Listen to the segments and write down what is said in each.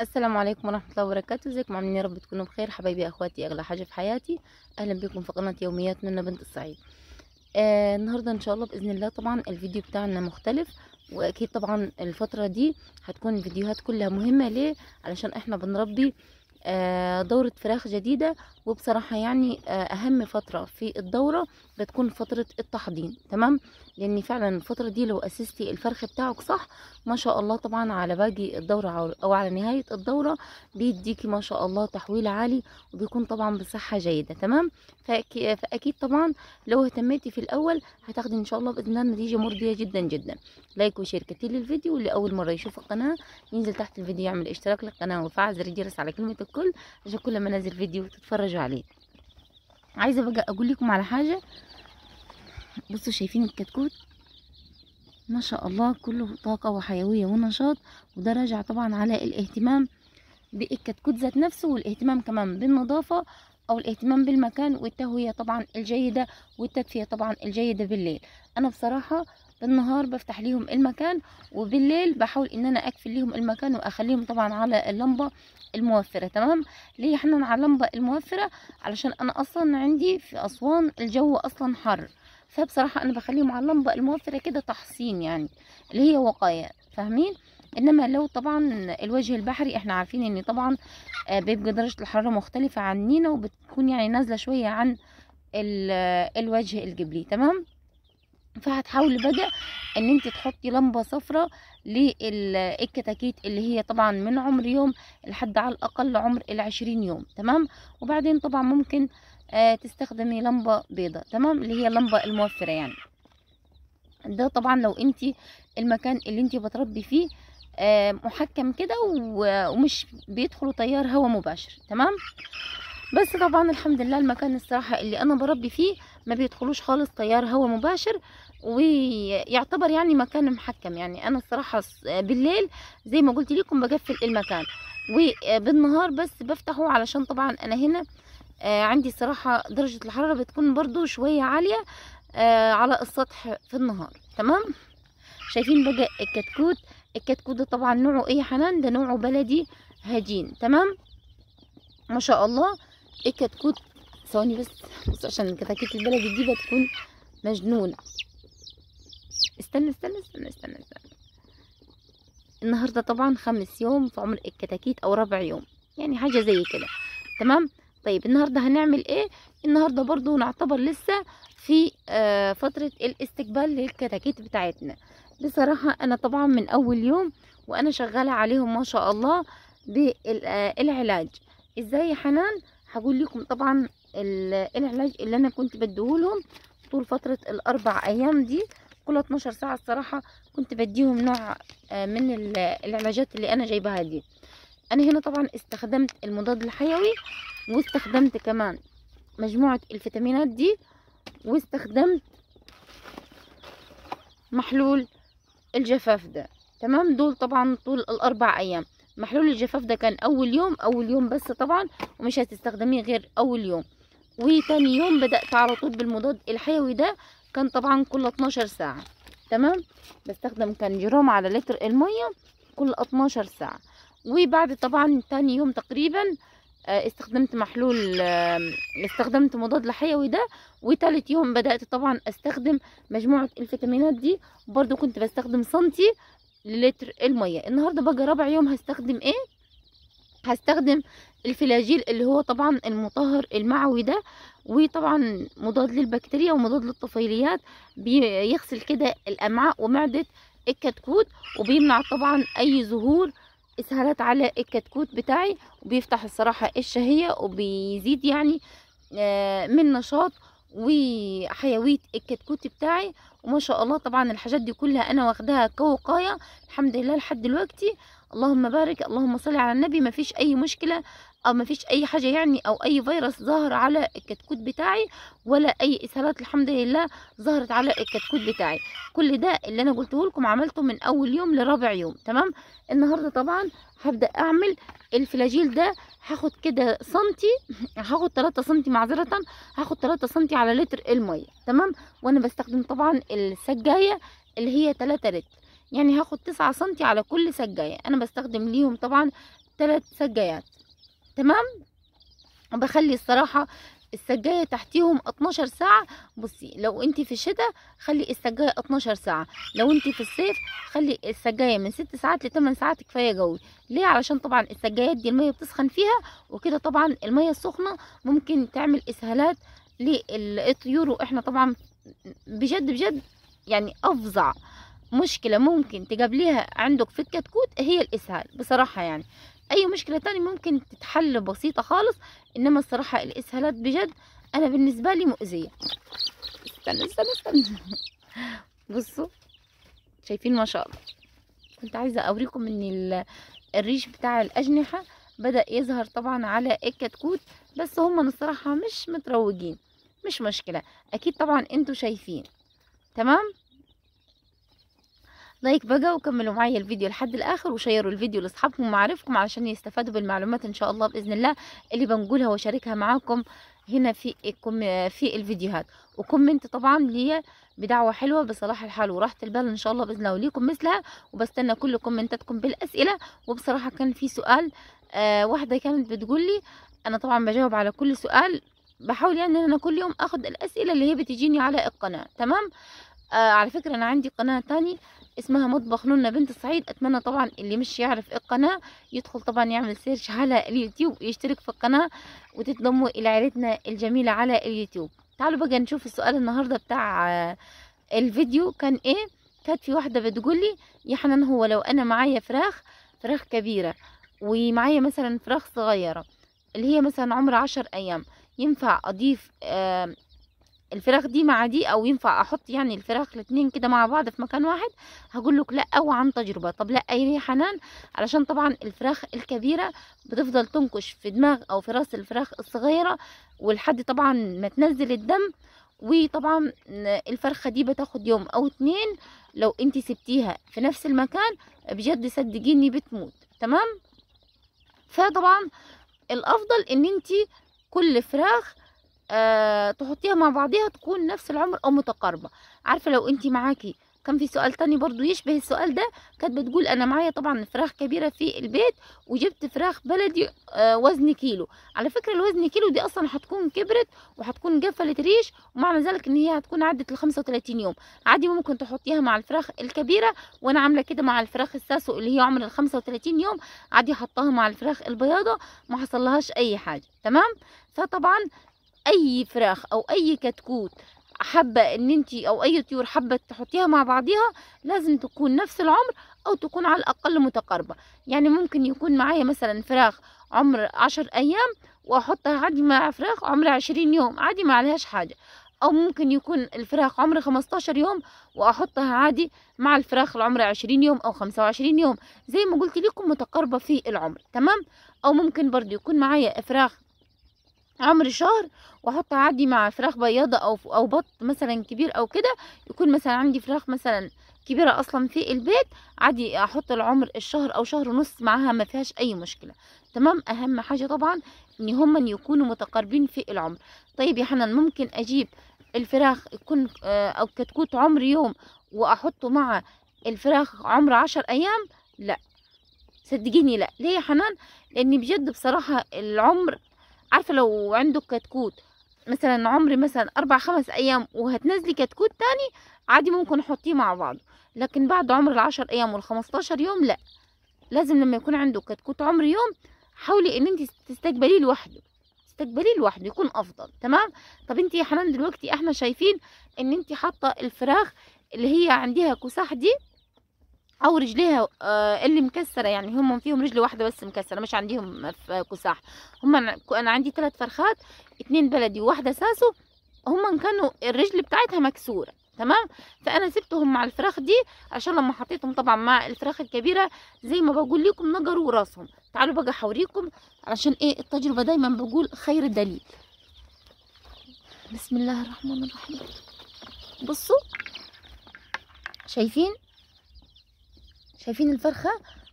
السلام عليكم ورحمه الله وبركاته ازيكم عاملين يا رب تكونوا بخير حبايبي اخواتي اغلى حاجه في حياتي اهلا بكم في قناه يوميات منى بنت الصعيد آه النهارده ان شاء الله باذن الله طبعا الفيديو بتاعنا مختلف واكيد طبعا الفتره دي هتكون الفيديوهات كلها مهمه ليه علشان احنا بنربي آه دورة فراخ جديدة وبصراحه يعني آه، اهم فتره في الدوره بتكون فتره التحضين تمام لان فعلا الفتره دي لو اسستي الفرخ بتاعك صح ما شاء الله طبعا على باقي الدوره او على نهايه الدوره بيديكي ما شاء الله تحويل عالي وبيكون طبعا بصحه جيده تمام فاكيد طبعا لو اهتميتي في الاول هتاخدي ان شاء الله باذن الله نتيجه مرضيه جدا جدا لايك وشير كتير للفيديو واللي اول مره يشوف القناه ينزل تحت الفيديو يعمل اشتراك للقناه وفعل زر الجرس على كلمه الكل عشان كل ما انزل فيديو تتفرجوا عليه عايزه بقى اقول لكم على حاجه بصوا شايفين الكتكوت ما شاء الله كله طاقة وحيوية ونشاط وده راجع طبعا على الاهتمام بالكتكوت ذات نفسه والاهتمام كمان بالنظافة او الاهتمام بالمكان والتهوية طبعا الجيدة والتدفئة طبعا الجيدة بالليل انا بصراحة بالنهار بفتح ليهم المكان وبالليل بحاول ان انا اقفل ليهم المكان واخليهم طبعا على اللمبه الموفره تمام ليه احنا على اللمبه الموفره علشان انا اصلا عندي في اسوان الجو اصلا حر فبصراحه انا بخليهم على اللمبه الموفره كده تحصين يعني اللي هي وقايه فاهمين انما لو طبعا الوجه البحري احنا عارفين ان طبعا آه، بيبقى درجه الحراره مختلفه عننا وبتكون يعني نازله شويه عن آه، الوجه الجبلي تمام فهتحاولي بقى ان انت تحطي لمبه صفراء للكتاكيت اللي هي طبعا من عمر يوم لحد على الاقل عمر العشرين يوم تمام وبعدين طبعا ممكن آه، تستخدمي لمبه بيضة تمام اللي هي اللمبه الموفره يعني ده طبعا لو انت المكان اللي انت بتربي فيه آه، محكم كده ومش بيدخلوا تيار هواء مباشر تمام بس طبعا الحمد لله المكان الصراحه اللي انا بربي فيه ما بيدخلوش خالص تيار هواء مباشر ويعتبر يعني مكان محكم يعني انا الصراحه بالليل زي ما قلت لكم بقفل المكان وبالنهار بس بفتحه علشان طبعا انا هنا آه، عندي صراحه درجه الحراره بتكون برضو شويه عاليه آه، على السطح في النهار تمام شايفين بقى الكتكوت الكتكوت ده طبعا نوعه ايه حنان ده نوعه بلدي هجين تمام ما شاء الله الكتكوت إيه ثواني بس بص عشان الكتاكيت البلدي دي بتكون مجنونة استنى استنى استنى استنى استنى النهاردة طبعا خامس يوم في عمر الكتاكيت او رابع يوم يعني حاجة زي كده تمام طيب النهاردة هنعمل ايه النهاردة برضو نعتبر لسه في آه فترة الاستقبال للكتاكيت بتاعتنا بصراحة انا طبعا من اول يوم وانا شغالة عليهم ما شاء الله بالعلاج ازاي يا حنان هقول لكم طبعا العلاج اللي انا كنت بديهولهم طول فترة الاربع ايام دي كل 12 ساعة الصراحة كنت بديهم نوع آه، من العلاجات اللي انا جايبها دي انا هنا طبعا استخدمت المضاد الحيوي واستخدمت كمان مجموعة الفيتامينات دي واستخدمت محلول الجفاف ده تمام دول طبعا طول الاربع ايام محلول الجفاف ده كان اول يوم اول يوم بس طبعا ومش هتستخدميه غير اول يوم وتاني يوم بدأت على طول بالمضاد الحيوي ده كان طبعا كل 12 ساعة تمام بستخدم كان جرام على لتر المية كل 12 ساعة وبعد طبعا تاني يوم تقريبا آه، استخدمت محلول استخدمت مضاد الحيوي ده وتالت يوم بدأت طبعا استخدم مجموعة الفيتامينات دي برضو كنت بستخدم سنتي للتر الميه النهارده بقى رابع يوم هستخدم ايه هستخدم الفلاجيل اللي هو طبعا المطهر المعوي ده وطبعا مضاد للبكتيريا ومضاد للطفيليات بيغسل كده الامعاء ومعده الكتكوت وبيمنع طبعا اي ظهور اسهالات على الكتكوت بتاعي وبيفتح الصراحه الشهيه وبيزيد يعني آه، من نشاط وحيويه الكتكوت بتاعي وما شاء الله طبعا الحاجات دي كلها انا واخداها كوقايه الحمد لله لحد دلوقتي اللهم بارك اللهم صل على النبي ما فيش اي مشكله او ما فيش اي حاجه يعني او اي فيروس ظهر على الكتكوت بتاعي ولا اي اسهالات الحمد لله ظهرت على الكتكوت بتاعي كل ده اللي انا قلته لكم عملته من اول يوم لرابع يوم تمام النهارده طبعا هبدا اعمل الفلاجيل ده هاخد كده سنتي هاخد 3 سنتي معذره هاخد 3 سنتي على لتر الميه تمام وانا بستخدم طبعا السجايه اللي هي 3 لتر يعني هاخد 9 سنتي على كل سجايه انا بستخدم ليهم طبعا 3 سجايات تمام وبخلي الصراحة السجايه تحتيهم 12 ساعه بصي لو انت في الشتاء خلي السجايه 12 ساعه لو انت في الصيف خلي السجايه من 6 ساعات ل 8 ساعات كفايه جوي ليه علشان طبعا السجايات دي الميه بتسخن فيها وكده طبعا الميه السخنه ممكن تعمل اسهالات للطيور واحنا طبعا بجد بجد يعني افظع مشكله ممكن تجابليها عندك في الكتكوت هي الاسهال بصراحه يعني اي مشكلة تانية ممكن تتحل بسيطة خالص انما الصراحة الاسهالات بجد انا بالنسبة لي مؤذية استنى استنى استنى بصوا شايفين ما شاء الله كنت عايزة اوريكم ان الريش بتاع الاجنحة بدأ يظهر طبعا على الكتكوت بس هما الصراحة مش متروجين مش مشكلة اكيد طبعا انتوا شايفين تمام لايك بقى وكملوا معايا الفيديو لحد الاخر وشيروا الفيديو لاصحابكم ومعارفكم علشان يستفادوا بالمعلومات ان شاء الله باذن الله اللي بنقولها واشاركها معاكم هنا في في الفيديوهات وكومنت طبعا ليا بدعوه حلوه بصلاح الحال وراحه البال ان شاء الله باذن الله وليكم مثلها وبستنى كل كومنتاتكم بالاسئله وبصراحه كان في سؤال آه واحده كانت بتقول لي انا طبعا بجاوب على كل سؤال بحاول يعني ان انا كل يوم اخد الاسئله اللي هي بتجيني على القناه تمام آه على فكرة أنا عندي قناة تاني اسمها مطبخ نونا بنت الصعيد أتمنى طبعا اللي مش يعرف القناة يدخل طبعا يعمل سيرش على اليوتيوب ويشترك في القناة وتنضموا إلى عائلتنا الجميلة على اليوتيوب تعالوا بقى نشوف السؤال النهاردة بتاع آه الفيديو كان إيه كانت في واحدة بتقولي يا حنان هو لو أنا معايا فراخ فراخ كبيرة ومعايا مثلا فراخ صغيرة اللي هي مثلا عمر عشر أيام ينفع أضيف آه الفراخ دي مع دي او ينفع احط يعني الفراخ الاتنين كده مع بعض في مكان واحد هقول لك لا او عن تجربه طب لا يا حنان علشان طبعا الفراخ الكبيره بتفضل تنكش في دماغ او في راس الفراخ الصغيره ولحد طبعا ما تنزل الدم وطبعا الفرخه دي بتاخد يوم او اتنين لو انت سبتيها في نفس المكان بجد صدقيني بتموت تمام فطبعا الافضل ان انت كل فراخ آه، تحطيها مع بعضيها تكون نفس العمر او متقاربه عارفه لو انت معاكي كان في سؤال تاني برضو يشبه السؤال ده كانت بتقول انا معايا طبعا فراخ كبيره في البيت وجبت فراخ بلدي آه وزن كيلو على فكره الوزن كيلو دي اصلا هتكون كبرت وهتكون جفلت ريش ومعنى ذلك ان هي هتكون عدت ال 35 يوم عادي ممكن تحطيها مع الفراخ الكبيره وانا عامله كده مع الفراخ الساسو اللي هي عمر ال 35 يوم عادي حطها مع الفراخ البياضه ما حصلهاش اي حاجه تمام فطبعا اي فراخ او اي كتكوت حابه ان انت او اي طيور حابه تحطيها مع بعضيها لازم تكون نفس العمر او تكون على الاقل متقاربه يعني ممكن يكون معايا مثلا فراخ عمر عشر ايام واحطها عادي مع فراخ عمر عشرين يوم عادي ما عليهاش حاجه او ممكن يكون الفراخ عمر خمستاشر يوم واحطها عادي مع الفراخ العمر عشرين يوم او خمسه وعشرين يوم زي ما قلت لكم متقاربه في العمر تمام او ممكن برضو يكون معايا فراخ عمر شهر واحط عادي مع فراخ بياضه او او بط مثلا كبير او كده يكون مثلا عندي فراخ مثلا كبيره اصلا في البيت عادي احط العمر الشهر او شهر ونص معاها ما فيهاش اي مشكله تمام اهم حاجه طبعا ان هما يكونوا متقاربين في العمر طيب يا حنان ممكن اجيب الفراخ يكون آه، او كتكوت عمر يوم واحطه مع الفراخ عمر عشر ايام لا صدقيني لا ليه يا حنان لان بجد بصراحه العمر عارفه لو عندك كتكوت مثلا عمر مثلا اربع خمس ايام وهتنزلي كتكوت تاني عادي ممكن احطيه مع بعضه لكن بعد عمر العشر ايام والخمستاشر يوم لا لازم لما يكون عندك كتكوت عمر يوم حاولي ان انت تستقبليه لوحده تستقبليه لوحده يكون افضل تمام طب انت يا حنان دلوقتي احنا شايفين ان انت حاطه الفراخ اللي هي عندها كساح دي او رجليها آه، اللي مكسره يعني هم فيهم رجل واحده بس مكسره مش عندهم كساح هم انا عندي ثلاث فرخات اتنين بلدي وواحده ساسو هم كانوا الرجل بتاعتها مكسوره تمام فانا سبتهم مع الفراخ دي عشان لما حطيتهم طبعا مع الفراخ الكبيره زي ما بقول لكم نجروا راسهم تعالوا بقى حوريكم عشان ايه التجربه دايما بقول خير دليل بسم الله الرحمن الرحيم بصوا شايفين شايفين الفرخة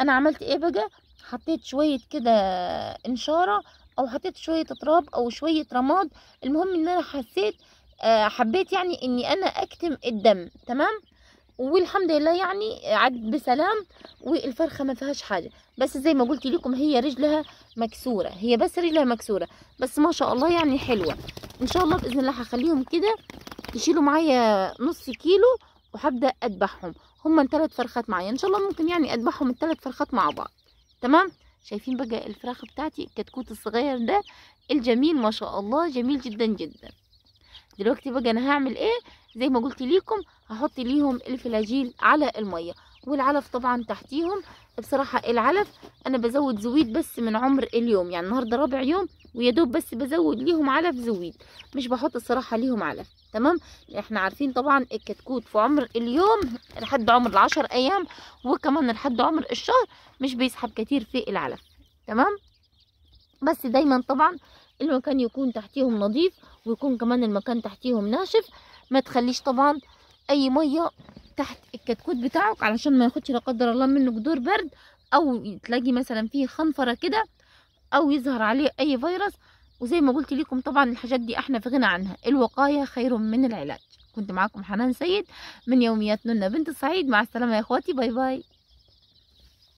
انا عملت ايه بقى حطيت شوية كده انشارة او حطيت شوية تراب او شوية رماد المهم ان انا حسيت آه، حبيت يعني اني انا اكتم الدم تمام والحمد لله يعني عدت بسلام والفرخه ما فيهاش حاجه بس زي ما قلت لكم هي رجلها مكسوره هي بس رجلها مكسوره بس ما شاء الله يعني حلوه ان شاء الله باذن الله هخليهم كده يشيلوا معايا نص كيلو وهبدا اذبحهم هما ثلاث فرخات معايا ان شاء الله ممكن يعني اذبحهم الثلاث فرخات مع بعض تمام شايفين بقى الفراخ بتاعتي الكتكوت الصغير ده الجميل ما شاء الله جميل جدا جدا دلوقتي بقى انا هعمل ايه زي ما قلت ليكم هحط ليهم الفلاجيل على الميه والعلف طبعا تحتيهم بصراحه العلف انا بزود زويد بس من عمر اليوم يعني النهارده رابع يوم ويا دوب بس بزود ليهم علف زويد مش بحط الصراحه ليهم علف تمام احنا عارفين طبعا الكتكوت في عمر اليوم لحد عمر العشر ايام وكمان لحد عمر الشهر مش بيسحب كتير في العلف تمام بس دايما طبعا المكان يكون تحتيهم نظيف ويكون كمان المكان تحتيهم ناشف ما تخليش طبعا اي ميه تحت الكتكوت بتاعك علشان ما ياخدش لا قدر الله منه جذور برد او تلاقي مثلا فيه خنفره كده او يظهر عليه اي فيروس وزي ما قلت لكم طبعا الحاجات دي احنا في غنى عنها الوقايه خير من العلاج كنت معاكم حنان سيد من يوميات نونا بنت الصعيد مع السلامه يا اخواتي باي باي